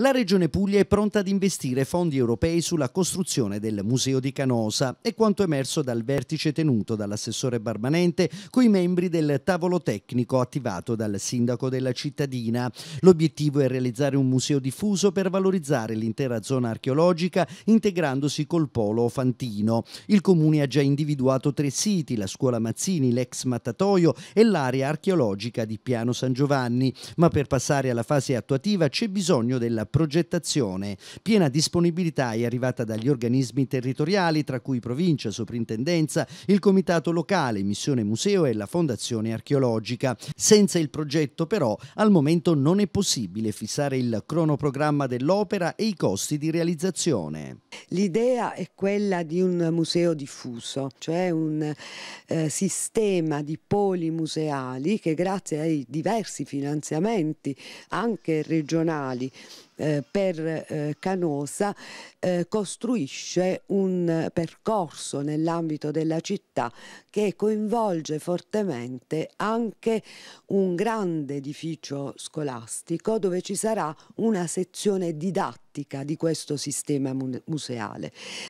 La Regione Puglia è pronta ad investire fondi europei sulla costruzione del Museo di Canosa e quanto emerso dal vertice tenuto dall'assessore Barmanente coi membri del tavolo tecnico attivato dal sindaco della cittadina. L'obiettivo è realizzare un museo diffuso per valorizzare l'intera zona archeologica integrandosi col polo fantino. Il comune ha già individuato tre siti, la scuola Mazzini, l'ex Mattatoio e l'area archeologica di Piano San Giovanni, ma per passare alla fase attuativa c'è bisogno della progettazione, piena disponibilità è arrivata dagli organismi territoriali, tra cui provincia, soprintendenza, il comitato locale, missione museo e la fondazione archeologica. Senza il progetto però al momento non è possibile fissare il cronoprogramma dell'opera e i costi di realizzazione. L'idea è quella di un museo diffuso, cioè un eh, sistema di poli museali che grazie ai diversi finanziamenti anche regionali eh, per eh, Canosa eh, costruisce un percorso nell'ambito della città che coinvolge fortemente anche un grande edificio scolastico dove ci sarà una sezione didattica di questo sistema museale.